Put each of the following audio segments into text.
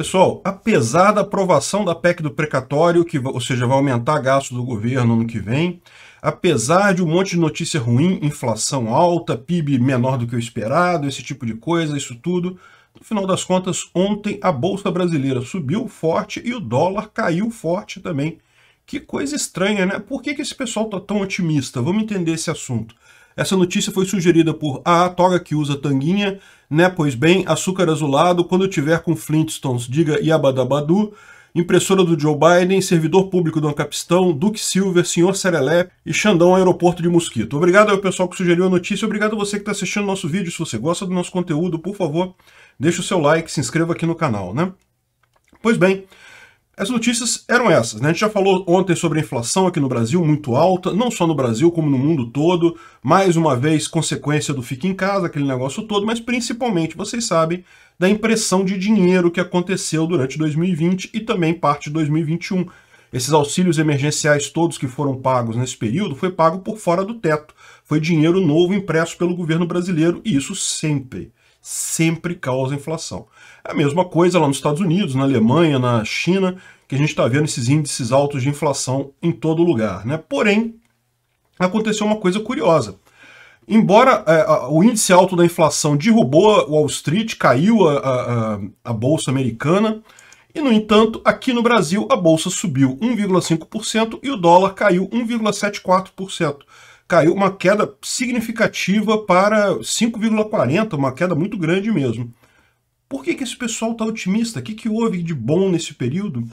Pessoal, apesar da aprovação da PEC do precatório, que, ou seja, vai aumentar gasto do governo ano que vem, apesar de um monte de notícia ruim, inflação alta, PIB menor do que o esperado, esse tipo de coisa, isso tudo, no final das contas, ontem a Bolsa Brasileira subiu forte e o dólar caiu forte também. Que coisa estranha, né? Por que, que esse pessoal está tão otimista? Vamos entender esse assunto. Essa notícia foi sugerida por A. Toga, que usa tanguinha, né? Pois bem, açúcar azulado, quando tiver com Flintstones, diga Yabadabadu, impressora do Joe Biden, servidor público do Ancapistão, Duke Silver, Senhor Serelepe e Xandão Aeroporto de Mosquito. Obrigado ao pessoal que sugeriu a notícia, obrigado a você que está assistindo nosso vídeo. Se você gosta do nosso conteúdo, por favor, deixe o seu like, se inscreva aqui no canal, né? Pois bem, as notícias eram essas, né? A gente já falou ontem sobre a inflação aqui no Brasil, muito alta, não só no Brasil, como no mundo todo. Mais uma vez, consequência do fique em casa, aquele negócio todo, mas principalmente, vocês sabem, da impressão de dinheiro que aconteceu durante 2020 e também parte de 2021. Esses auxílios emergenciais todos que foram pagos nesse período foi pago por fora do teto. Foi dinheiro novo impresso pelo governo brasileiro, e isso sempre sempre causa inflação. É a mesma coisa lá nos Estados Unidos, na Alemanha, na China, que a gente está vendo esses índices altos de inflação em todo lugar. Né? Porém, aconteceu uma coisa curiosa. Embora é, o índice alto da inflação derrubou Wall Street, caiu a, a, a Bolsa Americana, e, no entanto, aqui no Brasil, a bolsa subiu 1,5% e o dólar caiu 1,74% caiu uma queda significativa para 5,40, uma queda muito grande mesmo. Por que, que esse pessoal está otimista? O que, que houve de bom nesse período?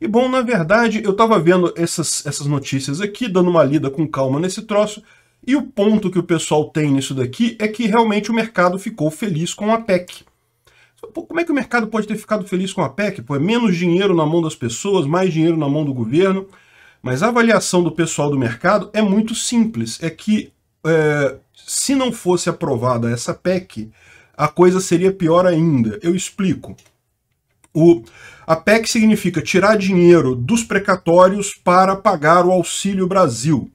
E bom, na verdade, eu estava vendo essas, essas notícias aqui, dando uma lida com calma nesse troço, e o ponto que o pessoal tem nisso daqui é que realmente o mercado ficou feliz com a PEC. Pô, como é que o mercado pode ter ficado feliz com a PEC? Pô, é menos dinheiro na mão das pessoas, mais dinheiro na mão do governo. Mas a avaliação do pessoal do mercado é muito simples. É que é, se não fosse aprovada essa PEC, a coisa seria pior ainda. Eu explico. O, a PEC significa tirar dinheiro dos precatórios para pagar o Auxílio Brasil.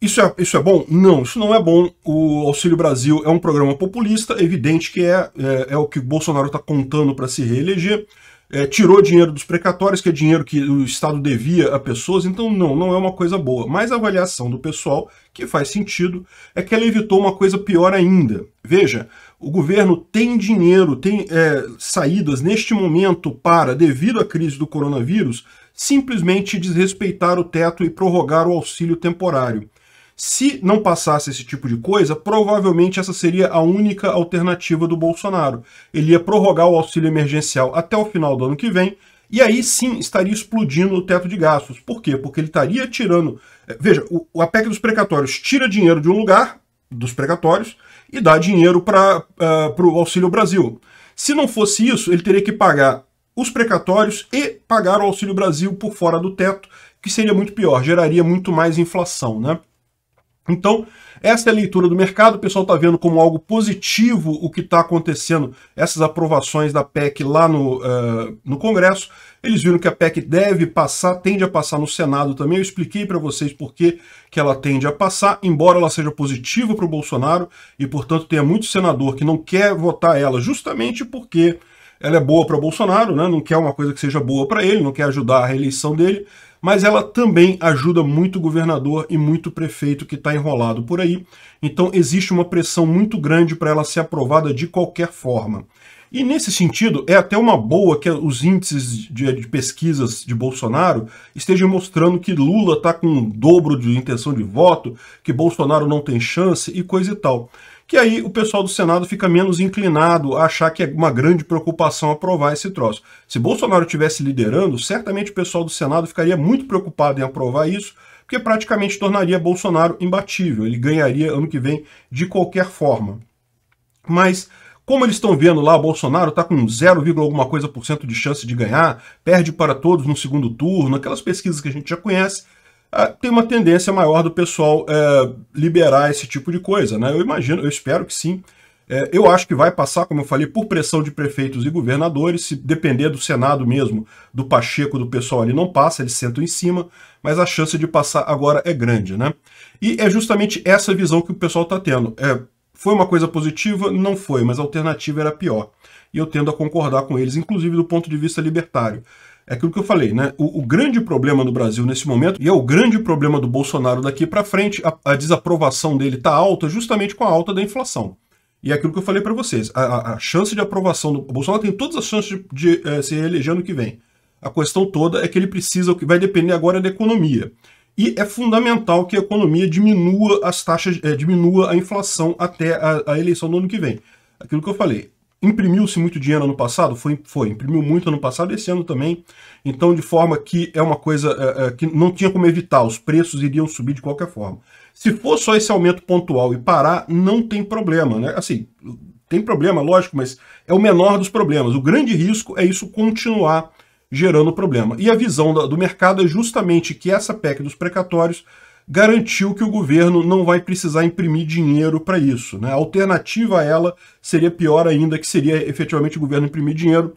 Isso é, isso é bom? Não, isso não é bom. O Auxílio Brasil é um programa populista, evidente que é, é, é o que Bolsonaro está contando para se reeleger é, tirou dinheiro dos precatórios, que é dinheiro que o Estado devia a pessoas, então não, não é uma coisa boa. Mas a avaliação do pessoal, que faz sentido, é que ela evitou uma coisa pior ainda. Veja, o governo tem dinheiro, tem é, saídas neste momento para, devido à crise do coronavírus, simplesmente desrespeitar o teto e prorrogar o auxílio temporário. Se não passasse esse tipo de coisa, provavelmente essa seria a única alternativa do Bolsonaro. Ele ia prorrogar o auxílio emergencial até o final do ano que vem, e aí sim estaria explodindo o teto de gastos. Por quê? Porque ele estaria tirando. É, veja, o, a PEC dos precatórios tira dinheiro de um lugar, dos precatórios, e dá dinheiro para uh, é, o Auxílio Brasil. Se não fosse isso, ele teria que pagar os precatórios e pagar o Auxílio Brasil por fora do teto, que seria muito pior, geraria muito mais inflação, né? Então, essa é a leitura do mercado. O pessoal está vendo como algo positivo o que está acontecendo, essas aprovações da PEC lá no, uh, no Congresso. Eles viram que a PEC deve passar, tende a passar no Senado também. Eu expliquei para vocês por que, que ela tende a passar, embora ela seja positiva para o Bolsonaro e, portanto, tenha muito senador que não quer votar ela, justamente porque ela é boa para o Bolsonaro, né? não quer uma coisa que seja boa para ele, não quer ajudar a reeleição dele mas ela também ajuda muito governador e muito prefeito que está enrolado por aí. Então existe uma pressão muito grande para ela ser aprovada de qualquer forma. E nesse sentido, é até uma boa que os índices de, de pesquisas de Bolsonaro estejam mostrando que Lula está com um dobro de intenção de voto, que Bolsonaro não tem chance e coisa e tal que aí o pessoal do Senado fica menos inclinado a achar que é uma grande preocupação aprovar esse troço. Se Bolsonaro estivesse liderando, certamente o pessoal do Senado ficaria muito preocupado em aprovar isso, porque praticamente tornaria Bolsonaro imbatível. Ele ganharia ano que vem de qualquer forma. Mas como eles estão vendo lá, Bolsonaro está com 0, alguma coisa por cento de chance de ganhar, perde para todos no segundo turno, aquelas pesquisas que a gente já conhece, ah, tem uma tendência maior do pessoal é, liberar esse tipo de coisa. Né? Eu imagino, eu espero que sim. É, eu acho que vai passar, como eu falei, por pressão de prefeitos e governadores, se depender do Senado mesmo, do Pacheco, do pessoal ali, não passa, eles sentam em cima, mas a chance de passar agora é grande. Né? E é justamente essa visão que o pessoal está tendo. É, foi uma coisa positiva? Não foi, mas a alternativa era pior. E eu tendo a concordar com eles, inclusive do ponto de vista libertário. É aquilo que eu falei, né? O, o grande problema do Brasil nesse momento, e é o grande problema do Bolsonaro daqui para frente, a, a, desaprovação dele está alta justamente com a alta da inflação. E é aquilo que eu falei para vocês, a, a, chance de aprovação do Bolsonaro tem todas as chances de, de é, se reeleger ano que vem. A questão toda é que ele precisa, o que vai depender agora é da economia. E é fundamental que a economia diminua as taxas, é, diminua a inflação até a, a eleição do ano que vem. Aquilo que eu falei, Imprimiu-se muito dinheiro ano passado? Foi, foi, imprimiu muito ano passado, esse ano também. Então, de forma que é uma coisa é, é, que não tinha como evitar, os preços iriam subir de qualquer forma. Se for só esse aumento pontual e parar, não tem problema, né? Assim, tem problema, lógico, mas é o menor dos problemas. O grande risco é isso continuar gerando problema. E a visão do mercado é justamente que essa PEC dos precatórios garantiu que o governo não vai precisar imprimir dinheiro para isso. Né? A alternativa a ela seria pior ainda, que seria efetivamente o governo imprimir dinheiro.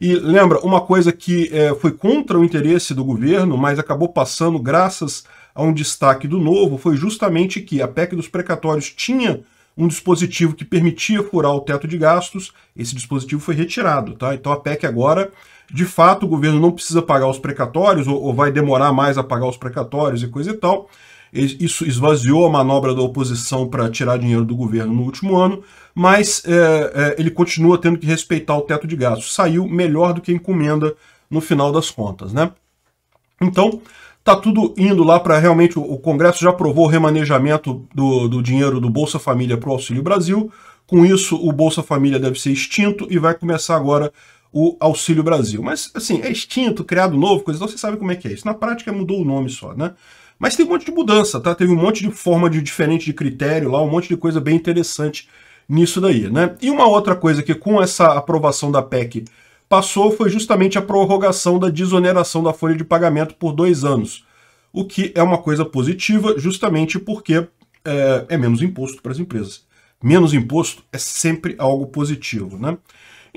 E lembra, uma coisa que é, foi contra o interesse do governo, mas acabou passando graças a um destaque do novo, foi justamente que a PEC dos precatórios tinha um dispositivo que permitia furar o teto de gastos, esse dispositivo foi retirado, tá? Então a PEC agora, de fato, o governo não precisa pagar os precatórios, ou, ou vai demorar mais a pagar os precatórios e coisa e tal, isso esvaziou a manobra da oposição para tirar dinheiro do governo no último ano, mas é, é, ele continua tendo que respeitar o teto de gastos. Saiu melhor do que encomenda no final das contas, né? Então, tá tudo indo lá para realmente o Congresso já aprovou o remanejamento do, do dinheiro do Bolsa Família para o Auxílio Brasil. Com isso, o Bolsa Família deve ser extinto e vai começar agora o Auxílio Brasil. Mas, assim, é extinto, criado novo, coisa então você sabe como é que é isso. Na prática, mudou o nome só, né? Mas teve um monte de mudança, tá? Teve um monte de forma de, diferente de critério lá, um monte de coisa bem interessante nisso daí, né? E uma outra coisa que com essa aprovação da PEC passou foi justamente a prorrogação da desoneração da folha de pagamento por dois anos, o que é uma coisa positiva justamente porque é, é menos imposto para as empresas. Menos imposto é sempre algo positivo, né?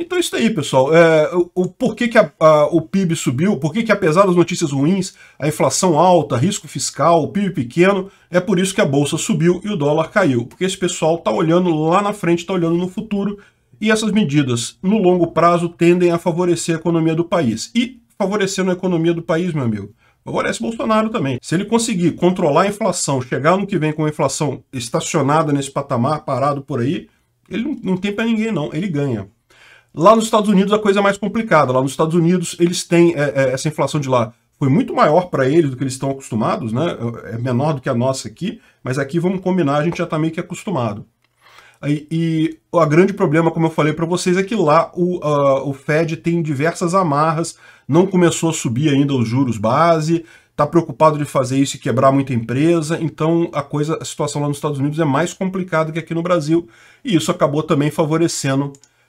Então é isso aí, pessoal. É, o, o por que, que a, a, o PIB subiu, por que, que apesar das notícias ruins, a inflação alta, risco fiscal, o PIB pequeno, é por isso que a Bolsa subiu e o dólar caiu. Porque esse pessoal está olhando lá na frente, está olhando no futuro, e essas medidas, no longo prazo, tendem a favorecer a economia do país. E favorecendo a economia do país, meu amigo, favorece Bolsonaro também. Se ele conseguir controlar a inflação, chegar no que vem com a inflação estacionada nesse patamar, parado por aí, ele não, não tem para ninguém não, ele ganha. Lá nos Estados Unidos a coisa é mais complicada. Lá nos Estados Unidos eles têm é, é, essa inflação de lá foi muito maior para eles do que eles estão acostumados, né? É menor do que a nossa aqui, mas aqui vamos combinar, a gente já está meio que acostumado. E, e o grande problema, como eu falei para vocês, é que lá o, uh, o Fed tem diversas amarras, não começou a subir ainda os juros base, está preocupado de fazer isso e quebrar muita empresa, então a coisa, a situação lá nos Estados Unidos é mais complicada que aqui no Brasil, e isso acabou também favorecendo